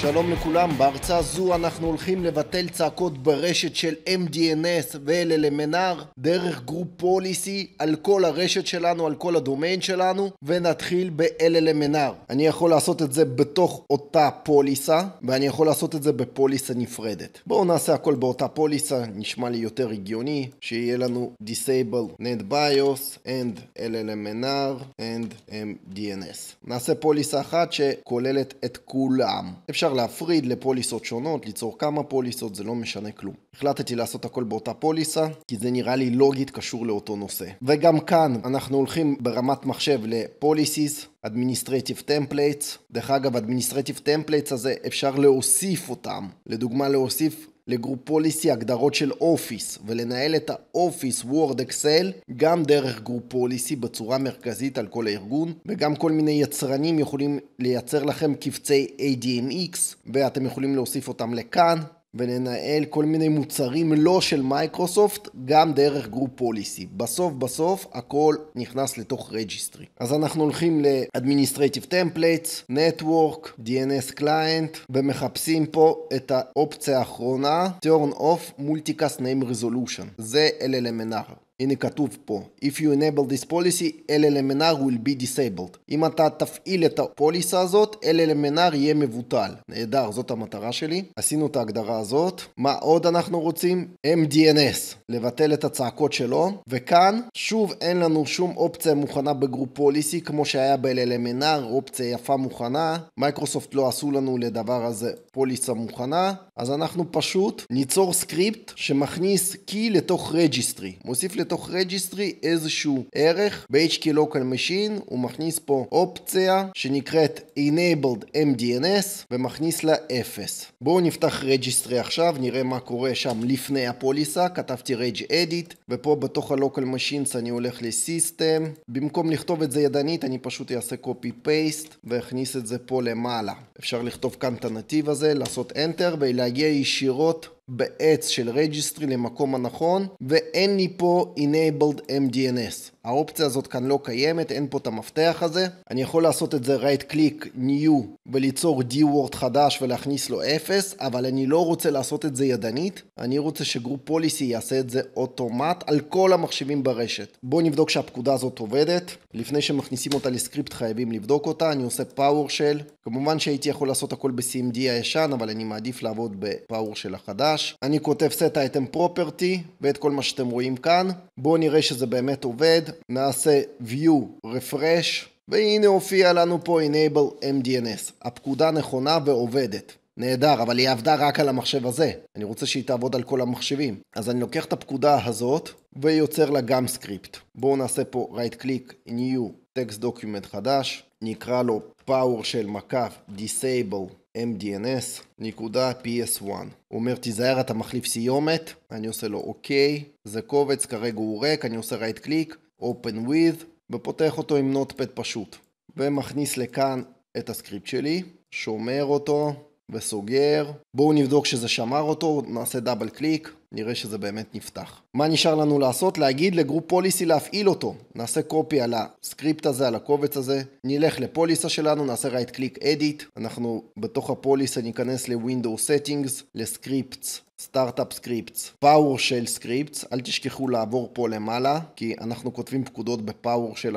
שלום לכולם, בהרצאה זו אנחנו הולכים לבטל צעקות ברשת של MDNS ו-LLMNR דרך גרופ פוליסי על כל הרשת שלנו, על כל הדומיין שלנו ונתחיל ב-LLMNR. אני יכול לעשות את זה בתוך אותה פוליסה ואני יכול לעשות את זה בפוליסה נפרדת. בואו נעשה הכל באותה פוליסה, נשמע לי יותר הגיוני שיהיה לנו Disable NetBIOS and LLMNR and MDNS. נעשה פוליסה אחת שכוללת את כולם. אפשר אפשר להפריד לפוליסות שונות, ליצור כמה פוליסות, זה לא משנה כלום. החלטתי לעשות הכל באותה פוליסה, כי זה נראה לי לוגית קשור לאותו נושא. וגם כאן אנחנו הולכים ברמת מחשב ל-Policies, Administrative Templates. דרך אגב, Administrative Templates הזה אפשר להוסיף אותם. לדוגמה, להוסיף לגרופ פוליסי הגדרות של אופיס, ולנהל את האופיס וורד אקסל גם דרך גרופ פוליסי בצורה מרכזית על כל הארגון, וגם כל מיני יצרנים יכולים לייצר לכם קבצי ADMX, ואתם יכולים להוסיף אותם לכאן. ולנהל כל מיני מוצרים לא של מייקרוסופט, גם דרך גרופ פוליסי. בסוף בסוף הכל נכנס לתוך רג'יסטרי. אז אנחנו הולכים ל-Administrative Templates, Network, DNS Client, ומחפשים פה את האופציה האחרונה, Turn off Multicast Name Resolution. זה LLMNR. הנה כתוב פה If you enable this policy, LLMNR will be disabled. אם אתה תפעיל את הפוליסה הזאת, LLMNR יהיה מבוטל. נהדר, זאת המטרה שלי. עשינו את ההגדרה הזאת. מה עוד אנחנו רוצים? MDNS, לבטל את הצעקות שלו. וכאן, שוב אין לנו שום אופציה מוכנה בגרופ פוליסי, כמו שהיה ב-LLMNR, אופציה יפה מוכנה. מייקרוסופט לא עשו לנו לדבר הזה פוליסה מוכנה. אז אנחנו פשוט ניצור סקריפט שמכניס קי לתוך רג'יסטרי מוסיף בתוך רג'יסטרי איזשהו ערך ב-HK Local Machine הוא מכניס פה אופציה שנקראת Enabled MDNS ומכניס לה 0. בואו נפתח רג'יסטרי עכשיו, נראה מה קורה שם לפני הפוליסה, כתבתי רג' אדיט ופה בתוך ה-Local Machines אני הולך לסיסטם. במקום לכתוב את זה ידנית אני פשוט אעשה copy paste ואכניס את זה פה למעלה. אפשר לכתוב כאן את הנתיב הזה, לעשות enter ולהגיע ישירות בעץ של רג'יסטרי למקום הנכון ואין לי פה enabled mdns האופציה הזאת כאן לא קיימת, אין פה את המפתח הזה. אני יכול לעשות את זה right click new וליצור dword חדש ולהכניס לו 0, אבל אני לא רוצה לעשות את זה ידנית, אני רוצה שגרופ פוליסי יעשה את זה אוטומט על כל המחשבים ברשת. בואו נבדוק שהפקודה הזאת עובדת. לפני שמכניסים אותה לסקריפט חייבים לבדוק אותה, אני עושה PowerShell. כמובן שהייתי יכול לעשות הכל ב-CMD הישן, אבל אני מעדיף לעבוד ב-PowerShell החדש. חדש, אני כותב set item property ואת כל מה שאתם רואים כאן. בואו נראה שזה באמת עובד, נעשה view refresh, והנה הופיע לנו פה enable mdns. הפקודה נכונה ועובדת. נהדר, אבל היא עבדה רק על המחשב הזה. אני רוצה שהיא תעבוד על כל המחשבים. אז אני לוקח את הפקודה הזאת ויוצר לה גם סקריפט. בואו נעשה פה right click new טקסט דוקימנט חדש, נקרא לו power של מקף disable mdns נקודה ps1 הוא אומר תיזהר אתה מחליף סיומת אני עושה לו אוקיי זה קובץ כרגע הוא ריק אני עושה right click open with ופותח אותו עם נוטפד פשוט ומכניס לכאן את הסקריפט שלי שומר אותו וסוגר. בואו נבדוק שזה שמר אותו, נעשה דאבל קליק, נראה שזה באמת נפתח. מה נשאר לנו לעשות? להגיד לגרופ פוליסי להפעיל אותו. נעשה קופי על הסקריפט הזה, על הקובץ הזה, נלך לפוליסה שלנו, נעשה רייט קליק אדיט, אנחנו בתוך הפוליסה ניכנס לווינדו סטינגס, לסקריפטס. סטארט-אפ סקריפטס, פאוור של סקריפטס, אל תשכחו לעבור פה למעלה, כי אנחנו כותבים פקודות בפאוור של